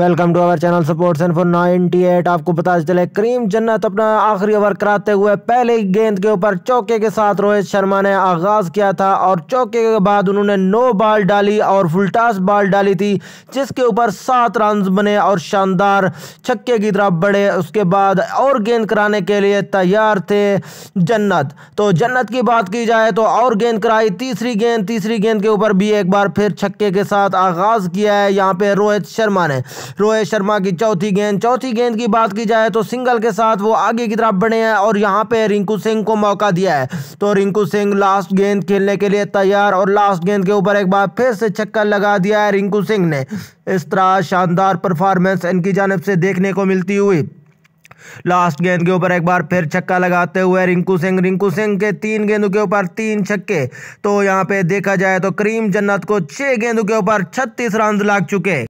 welcome to our channel supports and for 98 आपको पता चले करीम जन्नत अपना आखिरी ओवर कराते हुए पहले गेंद के ऊपर चौके के साथ रोहित शर्मा ने आगाज़ किया था और चौके के बाद उन्होंने नौ बॉल डाली और फुलटास बॉल डाली थी जिसके ऊपर सात रन बने और शानदार छक्के की तरफ बढ़े उसके बाद और गेंद कराने के लिए तैयार थे जन्नत तो जन्नत की बात की जाए तो और गेंद कराई तीसरी गेंद तीसरी गेंद के ऊपर भी एक बार फिर छक्के के साथ आगाज़ किया है यहाँ पे रोहित शर्मा ने रोहित शर्मा की चौथी गेंद चौथी गेंद की बात की जाए तो सिंगल के साथ वो आगे की तरफ बढ़े हैं और यहाँ पे रिंकू सिंह को मौका दिया है तो रिंकू सिंह लास्ट गेंद खेलने के लिए तैयार और लास्ट गेंद के ऊपर एक बार फिर से छक्का लगा दिया है रिंकू सिंह ने इस तरह शानदार परफॉर्मेंस इनकी जानब से देखने को मिलती हुई लास्ट गेंद के ऊपर एक बार फिर छक्का लगाते हुए रिंकू सिंह रिंकू सिंह के तीन गेंदों के ऊपर तीन छक्के तो यहाँ पे देखा जाए तो करीम जन्नत को छह गेंदों के ऊपर छत्तीस रन लाग चुके